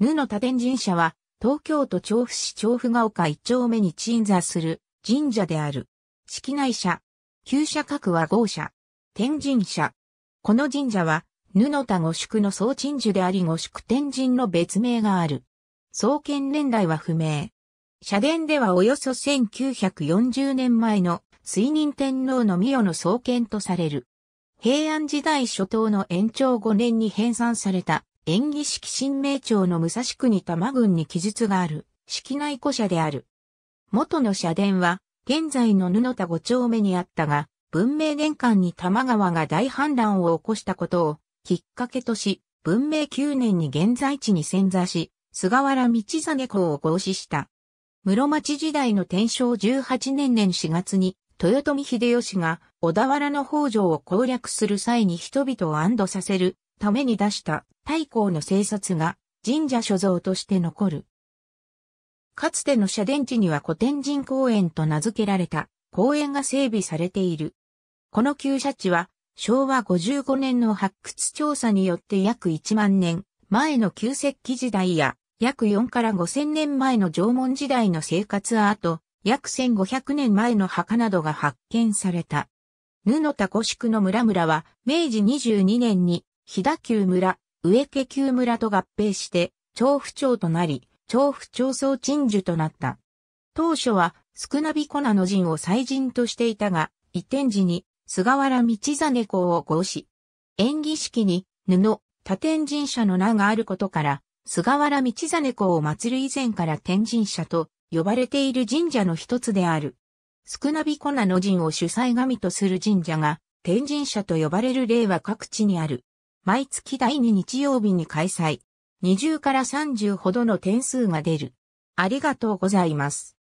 ヌの多天神社は、東京都調布市調布が丘一丁目に鎮座する神社である。式内社。旧社各は豪社。天神社。この神社は、ヌの多五宿の総鎮守であり五宿天神の別名がある。創建年代は不明。社殿ではおよそ1940年前の水任天皇の御代の創建とされる。平安時代初頭の延長5年に編纂された演技式新名町の武蔵国多摩郡に記述がある、式内古社である。元の社殿は、現在の布田五丁目にあったが、文明年間に多摩川が大氾濫を起こしたことをきっかけとし、文明9年に現在地に潜座し、菅原道真公を合祀した。室町時代の天正18年年4月に、豊臣秀吉が小田原の北条を攻略する際に人々を安堵させるために出した太公の生札が神社所蔵として残る。かつての社殿地には古典人公園と名付けられた公園が整備されている。この旧社地は昭和55年の発掘調査によって約1万年前の旧石器時代や約4から5000年前の縄文時代の生活アート、約1500年前の墓などが発見された。布田古宿の村々は明治22年に飛騨旧村、植家旧村と合併して、調布町となり、調布町総鎮守となった。当初は、少なび粉の陣を祭陣としていたが、移転時に、菅原道真公を合し、演技式に、布、多天神社の名があることから、菅原道真公を祀る以前から天神社と呼ばれている神社の一つである。少なび粉の陣を主催神とする神社が、天神社と呼ばれる例は各地にある。毎月第2日曜日に開催。20から30ほどの点数が出る。ありがとうございます。